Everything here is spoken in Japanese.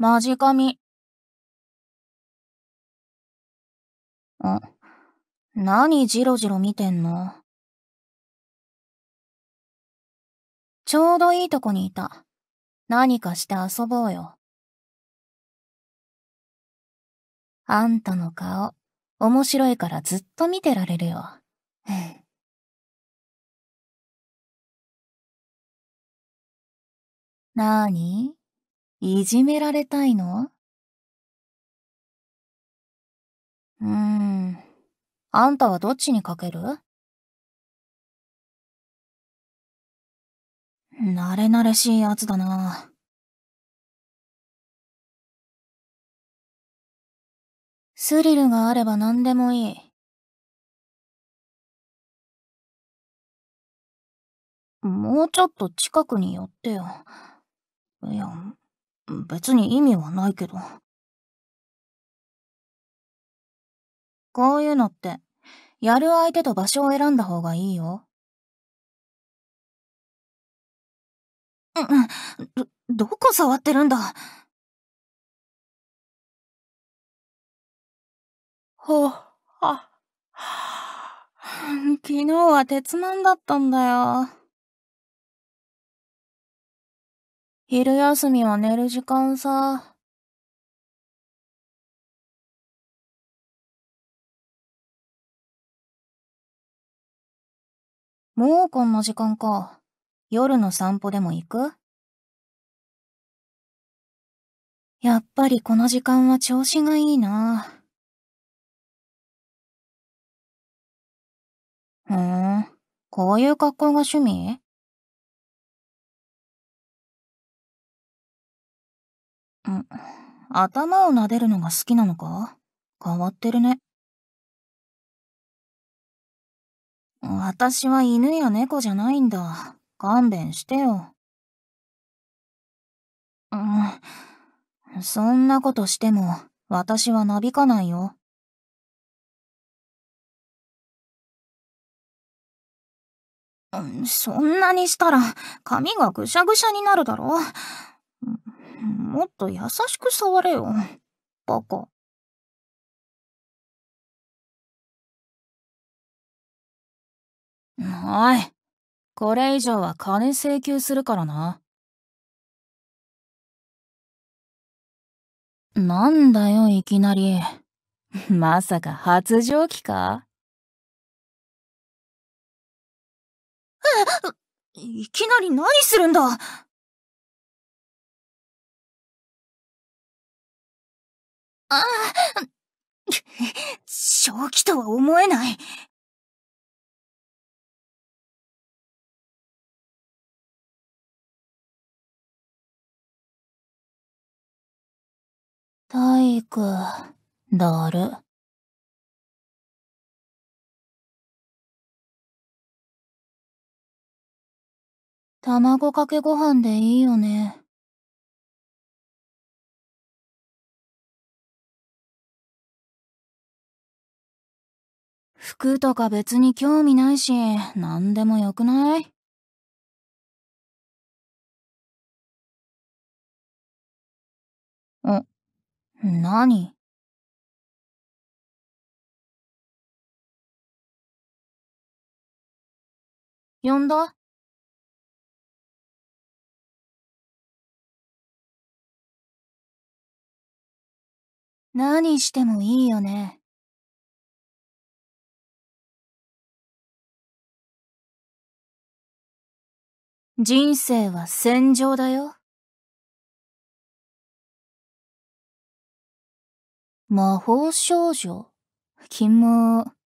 マジ神。ミ。あ、何ジロジロ見てんのちょうどいいとこにいた。何かして遊ぼうよ。あんたの顔、面白いからずっと見てられるよ。なーにいじめられたいのうーん。あんたはどっちにかける慣れ慣れしいやつだな。スリルがあれば何でもいい。もうちょっと近くに寄ってよ。いや、別に意味はないけど。こういうのって、やる相手と場所を選んだ方がいいよ。うん、ど、どこ触ってるんだはあ、昨日は鉄なだったんだよ。昼休みは寝る時間さ。もうこんな時間か。夜の散歩でも行くやっぱりこの時間は調子がいいな。ふーん、こういう格好が趣味頭を撫でるのが好きなのか変わってるね。私は犬や猫じゃないんだ。勘弁してよ。うん。そんなことしても、私はなびかないよ。そんなにしたら、髪がぐしゃぐしゃになるだろ。もっと優しく触れよ。バカ。はい。これ以上は金請求するからな。なんだよ、いきなり。まさか発情期かえ、いきなり何するんだああ、正気とは思えない。体育、だる。卵かけご飯でいいよね。服とか別に興味ないし、何でもよくないあ、何呼んだ何してもいいよね。人生は戦場だよ。魔法少女君、